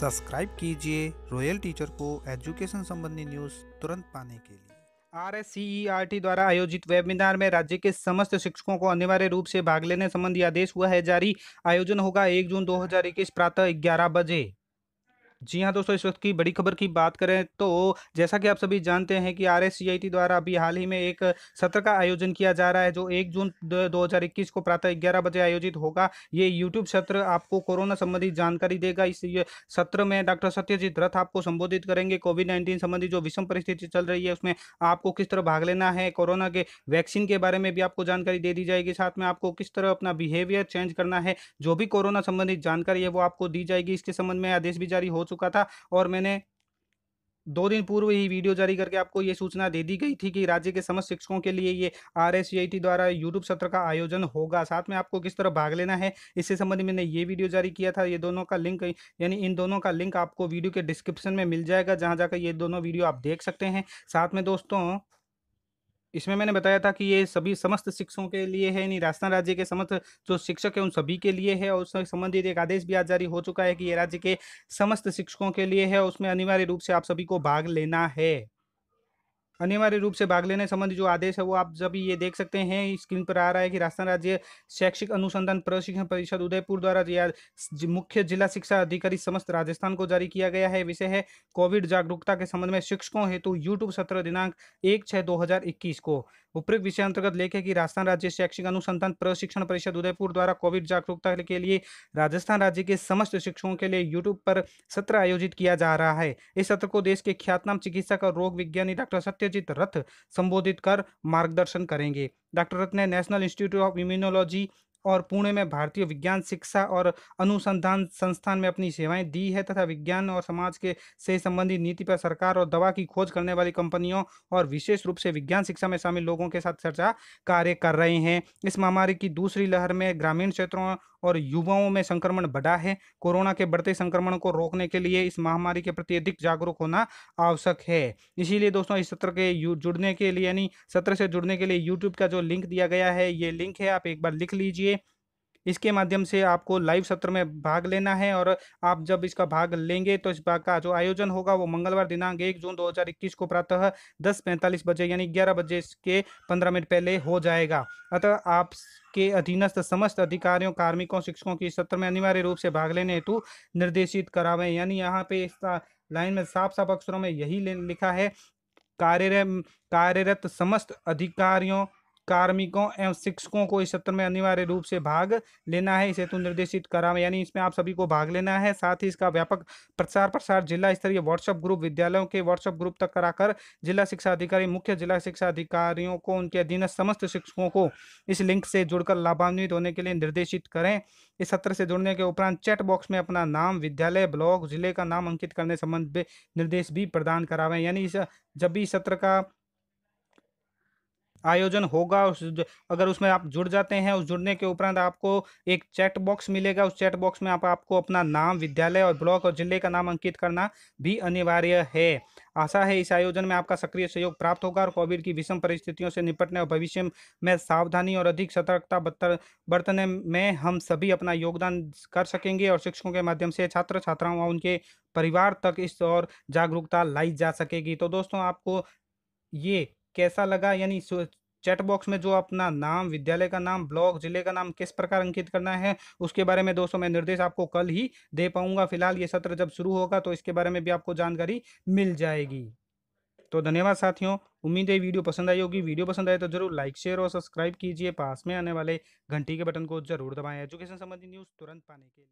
subscribe कीजिए royal teacher को education संबंधी न्यूज तुरंत पाने के लिए R S C R T द्वारा आयोजित वेबिनार में राज्य के समस्त शिक्षकों को अनिवार्य रूप से भाग लेने संबंधी आदेश हुआ है जारी आयोजन होगा एक जून 2021 प्रातः ग्यारह बजे जी हाँ दोस्तों इस वक्त की बड़ी खबर की बात करें तो जैसा कि आप सभी जानते हैं कि आर द्वारा अभी हाल ही में एक सत्र का आयोजन किया जा रहा है जो 1 जून 2021 को प्रातः 11 बजे आयोजित होगा ये यूट्यूब सत्र आपको कोरोना संबंधी जानकारी देगा इस सत्र में डॉक्टर सत्यजीत रथ आपको संबोधित करेंगे कोविड नाइन्टीन संबंधी जो विषम परिस्थिति चल रही है उसमें आपको किस तरह भाग लेना है कोरोना के वैक्सीन के बारे में भी आपको जानकारी दे दी जाएगी साथ में आपको किस तरह अपना बिहेवियर चेंज करना है जो भी कोरोना संबंधित जानकारी है वो आपको दी जाएगी इसके संबंध में आदेश भी जारी हो चुका था और मैंने दो दिन पूर्व ही वीडियो जारी करके आपको ये सूचना दे दी गई थी कि राज्य के समस्त शिक्षकों के लिए ये आर द्वारा यूट्यूब सत्र का आयोजन होगा साथ में आपको किस तरह भाग लेना है इससे संबंध मैंने ये वीडियो जारी किया था ये दोनों का लिंक यानी इन दोनों का लिंक आपको वीडियो के डिस्क्रिप्शन में मिल जाएगा जहाँ जाकर ये दोनों वीडियो आप देख सकते हैं साथ में दोस्तों इसमें मैंने बताया था कि ये सभी समस्त शिक्षकों के लिए है यानी राजस्थान राज्य के समस्त जो शिक्षक है उन सभी के लिए है और उससे संबंधित एक आदेश भी आज जारी हो चुका है कि ये राज्य के समस्त शिक्षकों के लिए है उसमें अनिवार्य रूप से आप सभी को भाग लेना है अनिवार्य रूप से भाग लेने संबंधी जो आदेश है वो आप जब ये देख सकते हैं स्क्रीन पर आ रहा है कि राजस्थान राज्य शैक्षिक अनुसंधान प्रशिक्षण परिषद उदयपुर द्वारा या मुख्य जिला शिक्षा अधिकारी समस्त राजस्थान को जारी किया गया है विषय है कोविड जागरूकता के संबंध में शिक्षकों हेतु यूट्यूब सत्र दिनांक एक छः दो को उपयुक्त विषय अंतर्गत लेख है कि राजस्थान राज्य शैक्षिक अनुसंधान प्रशिक्षण परिषद उदयपुर द्वारा कोविड जागरूकता के लिए राजस्थान राज्य के समस्त शिक्षकों के लिए यूट्यूब पर सत्र आयोजित किया जा रहा है इस सत्र को देश के ख्यातनाम चिकित्सक और रोग विज्ञानी डॉक्टर सत्यजीत रथ संबोधित कर मार्गदर्शन करेंगे डॉक्टर रथ ने नेशनल इंस्टीट्यूट ऑफ इम्यूनोलॉजी और पुणे में भारतीय विज्ञान शिक्षा और अनुसंधान संस्थान में अपनी सेवाएं दी है तथा विज्ञान और समाज के से संबंधित नीति पर सरकार और दवा की खोज करने वाली कंपनियों और विशेष रूप से विज्ञान शिक्षा में शामिल लोगों के साथ चर्चा कार्य कर रहे हैं इस महामारी की दूसरी लहर में ग्रामीण क्षेत्रों और युवाओं में संक्रमण बढ़ा है कोरोना के बढ़ते संक्रमण को रोकने के लिए इस महामारी के प्रति अधिक जागरूक होना आवश्यक है इसीलिए दोस्तों इस सत्र के जुड़ने के लिए यानी सत्र से जुड़ने के लिए यूट्यूब का जो लिंक दिया गया है ये लिंक है आप एक बार लिख लीजिए इसके माध्यम से आपको लाइव सत्र में भाग लेना है और आप जब इसका भाग लेंगे तो इस भाग का जो आयोजन होगा वो मंगलवार दिनांक एक जून 2021 को प्रातः दस पैंतालीस बजे यानी ग्यारह बजे के पंद्रह मिनट पहले हो जाएगा अतः आप के अधीनस्थ समस्त अधिकारियों कार्मिकों शिक्षकों की सत्र में अनिवार्य रूप से भाग लेने हेतु निर्देशित करावे यानी यहाँ पे इस लाइन में साफ साफ अक्षरों में यही लिखा है कार्यरत कार्यरत समस्त अधिकारियों कार्मिकों एवं शिक्षकों को इस सत्र में अनिवार्य रूप से भाग लेना है इसे तो निर्देशित करा यानी इसमें आप सभी को भाग लेना है साथ ही इसका व्यापक प्रचार प्रसार जिला स्तरीय व्हाट्सएप ग्रुप विद्यालयों के व्हाट्सएप ग्रुप तक कराकर जिला शिक्षा अधिकारी मुख्य जिला शिक्षा अधिकारियों को उनके अधीन समस्त शिक्षकों को इस लिंक से जुड़कर लाभान्वित होने के लिए निर्देशित करें इस सत्र से जुड़ने के उपरांत चैट बॉक्स में अपना नाम विद्यालय ब्लॉक जिले का नाम अंकित करने संबंध निर्देश भी प्रदान करावें यानी इस जब भी सत्र का आयोजन होगा उस अगर उसमें आप जुड़ जाते हैं उस जुड़ने के उपरांत आपको एक चैट बॉक्स मिलेगा उस चैट बॉक्स में आप आपको अपना नाम विद्यालय और ब्लॉक और जिले का नाम अंकित करना भी अनिवार्य है आशा है इस आयोजन में आपका सक्रिय सहयोग प्राप्त होगा और कोविड की विषम परिस्थितियों से निपटने और भविष्य में सावधानी और अधिक सतर्कता बरतने में हम सभी अपना योगदान कर सकेंगे और शिक्षकों के माध्यम से छात्र छात्राओं और उनके परिवार तक इस और जागरूकता लाई जा सकेगी तो दोस्तों आपको ये कैसा लगा यानी चैट बॉक्स में जो अपना नाम विद्यालय का नाम ब्लॉक जिले का नाम किस प्रकार अंकित करना है उसके बारे में दोस्तों मैं निर्देश आपको कल ही दे पाऊंगा फिलहाल ये सत्र जब शुरू होगा तो इसके बारे में भी आपको जानकारी मिल जाएगी तो धन्यवाद साथियों उम्मीद है वीडियो पसंद आई होगी वीडियो पसंद आए तो जरूर लाइक शेयर और सब्सक्राइब कीजिए पास में आने वाले घंटी के बटन को जरूर दबाएं एजुकेशन संबंधी न्यूज़ तुरंत पाने के लिए